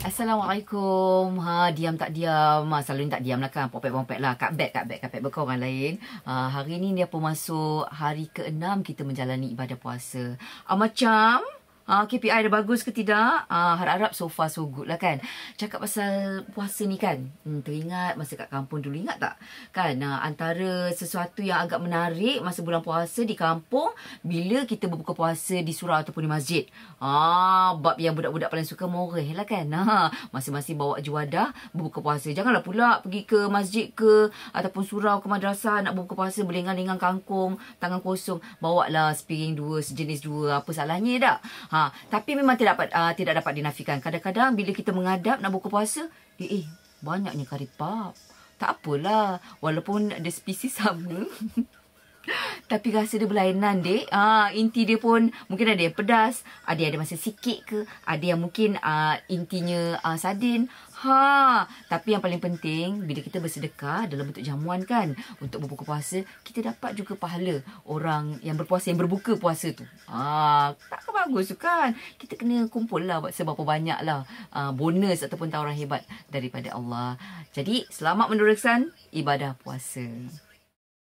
Assalamualaikum. Ha, diam tak diam. Ha, selalu ni tak diamlah kan. Popet popet lah. Kak bag, kak bag, kat bag. Bukan orang lain. Ha, hari ni dia pun masuk hari keenam kita menjalani ibadah puasa. Ha, macam uh, ah, KPI ada bagus ke tidak uh, Harap-harap so far so good lah kan Cakap pasal puasa ni kan hmm, Teringat masa kat kampung dulu ingat tak Kan uh, antara sesuatu yang agak menarik Masa bulan puasa di kampung Bila kita berbuka puasa di surau ataupun di masjid ah, uh, Bab yang budak-budak paling suka moreh lah kan uh, Masing-masing bawa juadah berbuka puasa Janganlah pula pergi ke masjid ke Ataupun surau ke madrasah nak berbuka puasa Berlengang-lengang kangkung tangan kosong Bawa lah sepiring dua sejenis dua Apa salahnya tak ha, Ah, tapi memang tidak dapat uh, tidak dapat dinafikan. Kadang-kadang bila kita mengadap nak buka puasa, dia, eh banyaknya karipap. Tak apalah, walaupun ada spesies sama. Tapi rasa dia berlainan dek. Ah, inti dia pun mungkin ada yang pedas. Ada yang ada masa sikit ke. Ada yang mungkin ah, intinya ah, sadin. Ha, tapi yang paling penting bila kita bersedekah dalam bentuk jamuan kan untuk berbuka puasa, kita dapat juga pahala orang yang berpuasa yang berbuka puasa tu. Ah, tak ke bagus kan? Kita kena kumpul lah buat seberapa banyak lah ah, bonus ataupun tawaran hebat daripada Allah. Jadi selamat meneruskan ibadah puasa.